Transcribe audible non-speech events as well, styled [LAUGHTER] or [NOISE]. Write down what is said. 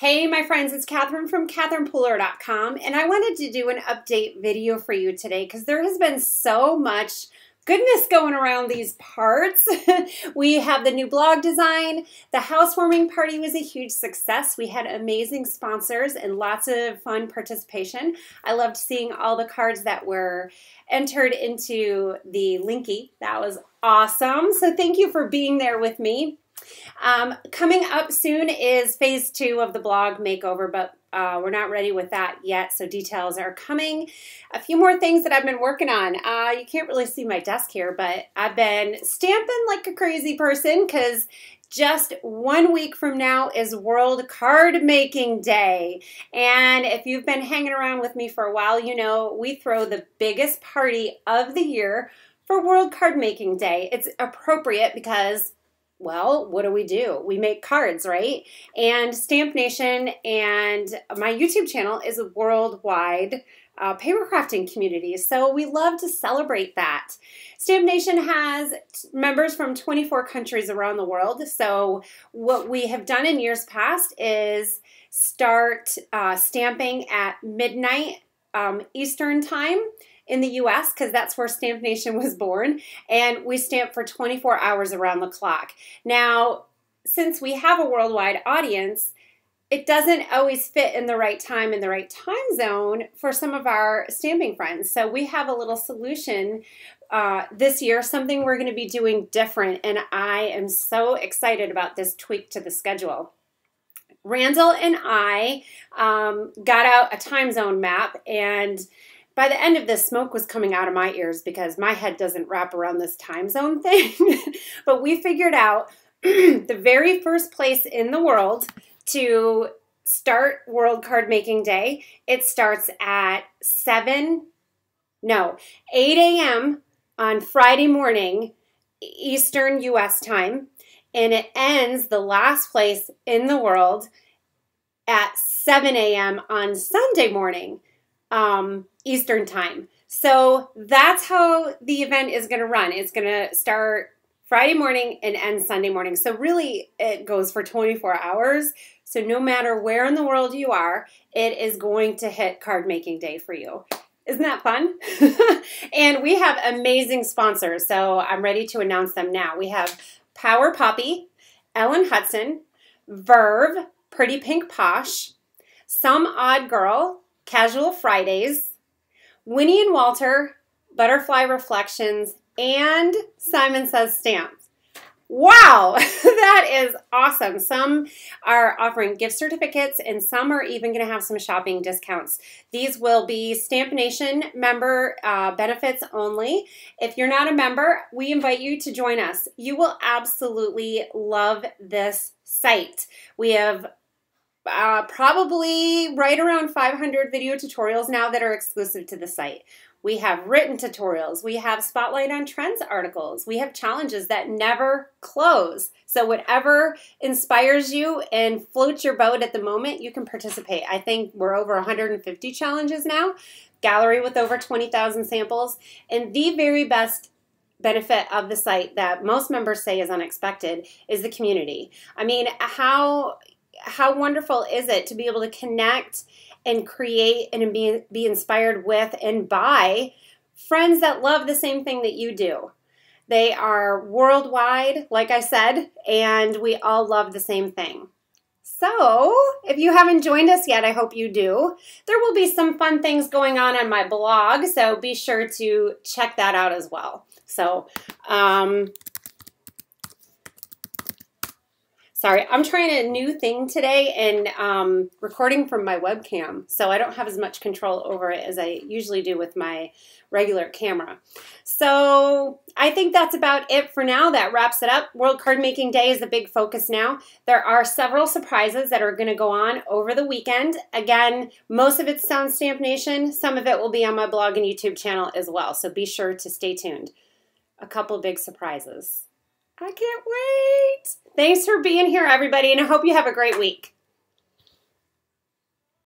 Hey, my friends, it's Catherine from CatherinePuller.com, and I wanted to do an update video for you today because there has been so much goodness going around these parts. [LAUGHS] we have the new blog design. The housewarming party was a huge success. We had amazing sponsors and lots of fun participation. I loved seeing all the cards that were entered into the Linky. That was awesome. So thank you for being there with me. Um, coming up soon is phase two of the blog makeover, but uh, we're not ready with that yet, so details are coming. A few more things that I've been working on. Uh, you can't really see my desk here, but I've been stamping like a crazy person because just one week from now is World Card Making Day. And if you've been hanging around with me for a while, you know we throw the biggest party of the year for World Card Making Day. It's appropriate because well, what do we do? We make cards, right? And Stamp Nation and my YouTube channel is a worldwide uh, paper crafting community. So we love to celebrate that. Stamp Nation has members from 24 countries around the world. So what we have done in years past is start uh, stamping at midnight um, Eastern time in the US because that's where Stamp Nation was born. And we stamp for 24 hours around the clock. Now, since we have a worldwide audience, it doesn't always fit in the right time in the right time zone for some of our stamping friends. So we have a little solution uh, this year, something we're going to be doing different, and I am so excited about this tweak to the schedule. Randall and I um, got out a time zone map and by the end of this, smoke was coming out of my ears because my head doesn't wrap around this time zone [LAUGHS] thing. but we figured out [CLEARS THROAT] the very first place in the world to start World Card Making Day. It starts at 7, no, 8 a.m. on Friday morning, Eastern US time. And it ends the last place in the world at 7 a.m. on Sunday morning. Um, Eastern time. So that's how the event is going to run. It's going to start Friday morning and end Sunday morning. So really, it goes for 24 hours. So no matter where in the world you are, it is going to hit card making day for you. Isn't that fun? [LAUGHS] and we have amazing sponsors. So I'm ready to announce them now. We have Power Poppy, Ellen Hudson, Verve, Pretty Pink Posh, Some Odd Girl, Casual Fridays, Winnie and Walter, Butterfly Reflections, and Simon Says Stamps. Wow, [LAUGHS] that is awesome. Some are offering gift certificates and some are even going to have some shopping discounts. These will be Stamp Nation member uh, benefits only. If you're not a member, we invite you to join us. You will absolutely love this site. We have uh, probably right around 500 video tutorials now that are exclusive to the site. We have written tutorials. We have Spotlight on Trends articles. We have challenges that never close. So, whatever inspires you and floats your boat at the moment, you can participate. I think we're over 150 challenges now, gallery with over 20,000 samples, and the very best benefit of the site that most members say is unexpected is the community. I mean, how how wonderful is it to be able to connect and create and be, be inspired with and by friends that love the same thing that you do. They are worldwide, like I said, and we all love the same thing. So, if you haven't joined us yet, I hope you do. There will be some fun things going on on my blog, so be sure to check that out as well. So, um, Sorry, I'm trying a new thing today and um, recording from my webcam, so I don't have as much control over it as I usually do with my regular camera. So I think that's about it for now. That wraps it up. World Card Making Day is the big focus now. There are several surprises that are going to go on over the weekend. Again, most of it's Sound Stamp Nation. Some of it will be on my blog and YouTube channel as well, so be sure to stay tuned. A couple big surprises. I can't wait. Thanks for being here, everybody, and I hope you have a great week.